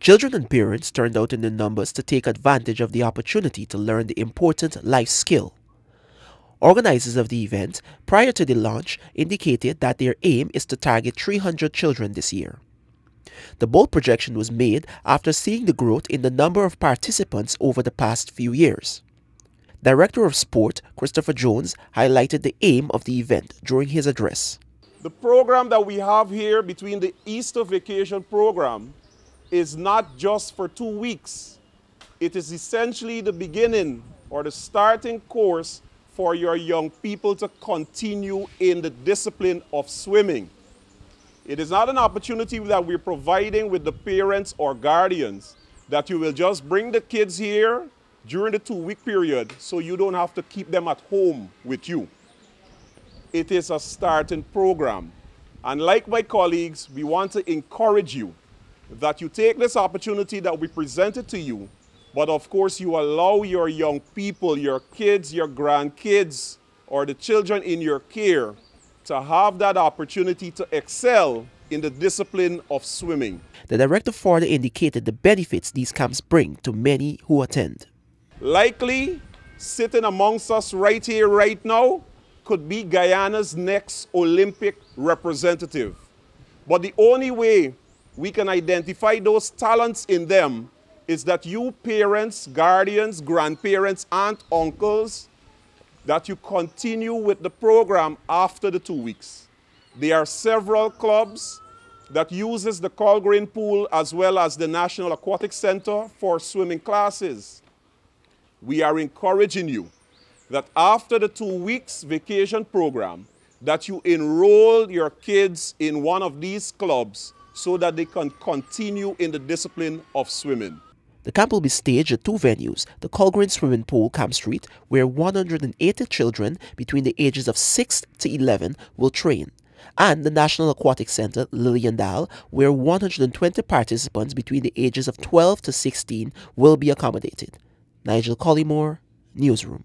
Children and parents turned out in the numbers to take advantage of the opportunity to learn the important life skill. Organizers of the event, prior to the launch, indicated that their aim is to target 300 children this year. The bold projection was made after seeing the growth in the number of participants over the past few years. Director of Sport Christopher Jones highlighted the aim of the event during his address. The program that we have here between the Easter Vacation Program is not just for two weeks. It is essentially the beginning or the starting course for your young people to continue in the discipline of swimming. It is not an opportunity that we're providing with the parents or guardians that you will just bring the kids here during the two week period so you don't have to keep them at home with you. It is a starting program. And like my colleagues, we want to encourage you that you take this opportunity that we presented to you, but of course you allow your young people, your kids, your grandkids, or the children in your care to have that opportunity to excel in the discipline of swimming. The director further indicated the benefits these camps bring to many who attend. Likely, sitting amongst us right here, right now, could be Guyana's next Olympic representative. But the only way we can identify those talents in them is that you parents, guardians, grandparents, aunt, uncles, that you continue with the program after the two weeks. There are several clubs that uses the Colgreen Pool as well as the National Aquatic Center for swimming classes. We are encouraging you that after the two weeks vacation program, that you enroll your kids in one of these clubs so that they can continue in the discipline of swimming. The camp will be staged at two venues, the Colgreen Swimming Pool, Camp Street, where 180 children between the ages of 6 to 11 will train, and the National Aquatic Center, Liliendal, where 120 participants between the ages of 12 to 16 will be accommodated. Nigel Collymore, Newsroom.